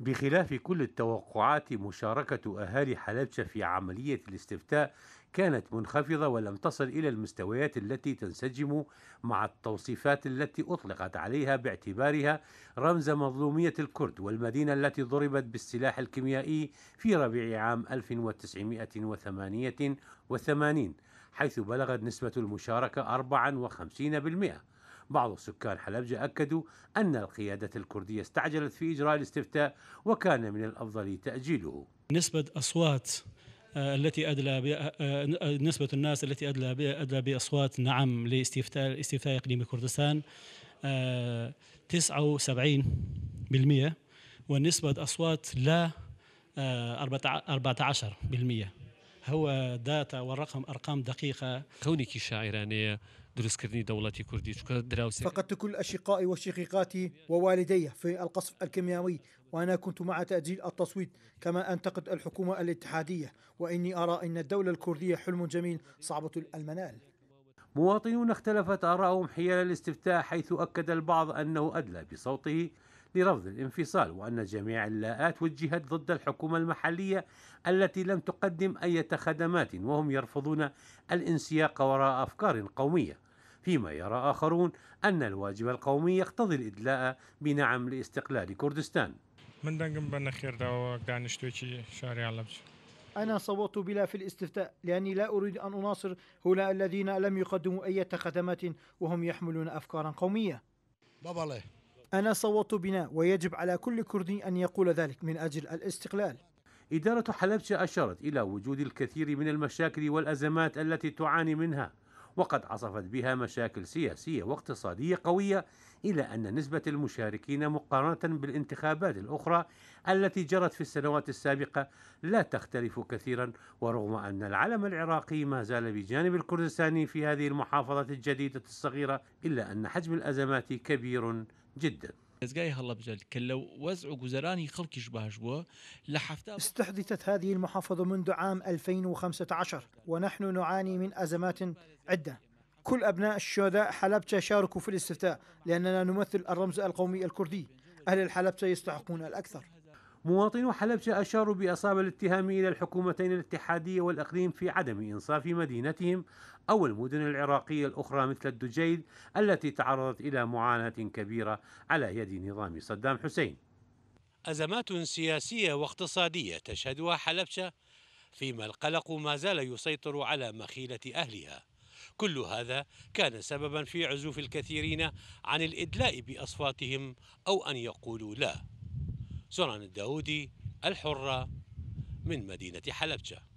بخلاف كل التوقعات مشاركة أهالي حلبشة في عملية الاستفتاء كانت منخفضة ولم تصل إلى المستويات التي تنسجم مع التوصيفات التي أطلقت عليها باعتبارها رمز مظلومية الكرد والمدينة التي ضربت بالسلاح الكيميائي في ربيع عام 1988 حيث بلغت نسبة المشاركة 54% بعض سكان حلبجة أكدوا أن القيادة الكردية استعجلت في إجراء الاستفتاء وكان من الأفضل تأجيله نسبة أصوات آه، التي ادلى آه، آه، نسبه الناس التي ادلى ادلى باصوات نعم لاستفتاء استفتاء اقليم كردستان 79% ونسبه اصوات لا 14% هو داتا والرقم ارقام دقيقه كونك شاعرانيه دروستکردنی دەوڵەتی کوردی چکە فقدت كل أشقائي وشقيقاتي ووالدي في القصف الكيميائي وأنا كنت مع تأجيل التصويت كما أنتقد الحكومة الاتحادية وإني أرى أن الدولة الكردية حلم جميل صعبة المنال مواطنون اختلفت آراءهم حيال الاستفتاء حيث أكد البعض أنه أدلى بصوته لرفض الانفصال وأن جميع اللاءات وجهت ضد الحكومة المحلية التي لم تقدم أي خدمات وهم يرفضون الانسياق وراء أفكار قومية فيما يرى آخرون أن الواجب القومي يقتضي الإدلاء بنعم لاستقلال كردستان بنا أنا صوت بلا في الاستفتاء لأني لا أريد أن أناصر هؤلاء الذين لم يقدموا أي خدمات وهم يحملون أفكارا قومية أنا صوت بنا ويجب على كل كردي أن يقول ذلك من أجل الاستقلال إدارة حلبشة أشارت إلى وجود الكثير من المشاكل والأزمات التي تعاني منها وقد عصفت بها مشاكل سياسية واقتصادية قوية إلى أن نسبة المشاركين مقارنة بالانتخابات الأخرى التي جرت في السنوات السابقة لا تختلف كثيرا ورغم أن العلم العراقي ما زال بجانب الكردستاني في هذه المحافظة الجديدة الصغيرة إلا أن حجم الأزمات كبير جدا دزگای هلا بجد لە وەزع و گوزەرانی خەڵکیش باش بووە استحدثت هذه المحافظة منذ عام 2015 ونحن نعاني من أزمات عدة كل أبناء الشهداء حلبتة شاركوا في الاستفتاء لأننا نمثل الرمز القومي الكردي أهل الحلبتة يستحقون الأكثر مواطنو حلبشة أشاروا بأصابع الاتهام إلى الحكومتين الاتحادية والإقليم في عدم إنصاف مدينتهم أو المدن العراقية الأخرى مثل الدجيل التي تعرضت إلى معاناة كبيرة على يد نظام صدام حسين أزمات سياسية واقتصادية تشهدها حلبشة فيما القلق ما زال يسيطر على مخيلة أهلها كل هذا كان سببا في عزوف الكثيرين عن الإدلاء بأصواتهم أو أن يقولوا لا سرعان الداودي الحرة من مدينة حلبجة